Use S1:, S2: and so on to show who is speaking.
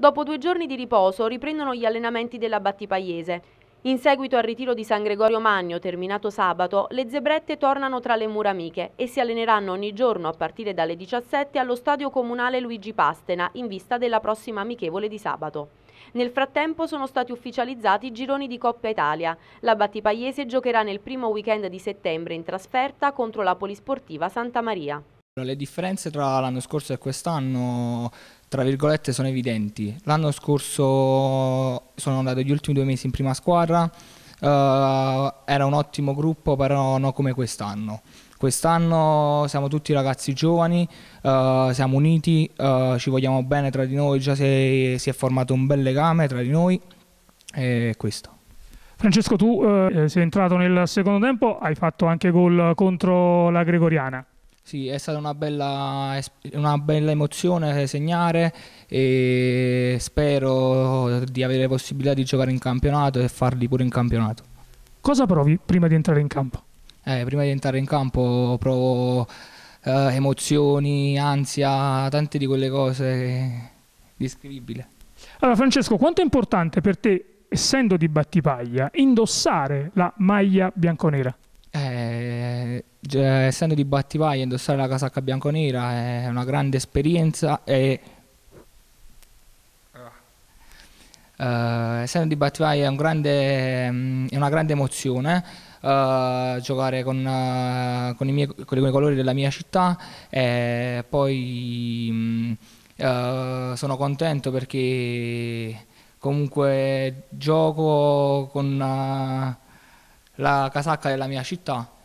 S1: Dopo due giorni di riposo riprendono gli allenamenti della Battipaiese. In seguito al ritiro di San Gregorio Magno, terminato sabato, le zebrette tornano tra le mura amiche e si alleneranno ogni giorno a partire dalle 17 allo stadio comunale Luigi Pastena in vista della prossima amichevole di sabato. Nel frattempo sono stati ufficializzati i gironi di Coppa Italia. La Battipaiese giocherà nel primo weekend di settembre in trasferta contro la Polisportiva Santa Maria.
S2: Le differenze tra l'anno scorso e quest'anno tra virgolette sono evidenti. L'anno scorso sono andato gli ultimi due mesi in prima squadra, uh, era un ottimo gruppo però non come quest'anno. Quest'anno siamo tutti ragazzi giovani, uh, siamo uniti, uh, ci vogliamo bene tra di noi, già si è, si è formato un bel legame tra di noi e questo.
S3: Francesco, tu eh, sei entrato nel secondo tempo, hai fatto anche gol contro la Gregoriana.
S2: Sì, è stata una bella, una bella emozione segnare e spero di avere la possibilità di giocare in campionato e farli pure in campionato. Cosa provi prima di entrare in campo? Eh, prima di entrare in campo provo eh, emozioni, ansia, tante di quelle cose descrivibili.
S3: Allora Francesco, quanto è importante per te, essendo di Battipaglia, indossare la maglia bianconera?
S2: Cioè, essendo di Battivaglia indossare la casacca bianconera è una grande esperienza e Uh, essendo di Battivai è, un um, è, una grande emozione uh, giocare con, uh, con, i miei, con, i colori della mia città e poi um, sono contento perché comunque gioco con la casacca della mia città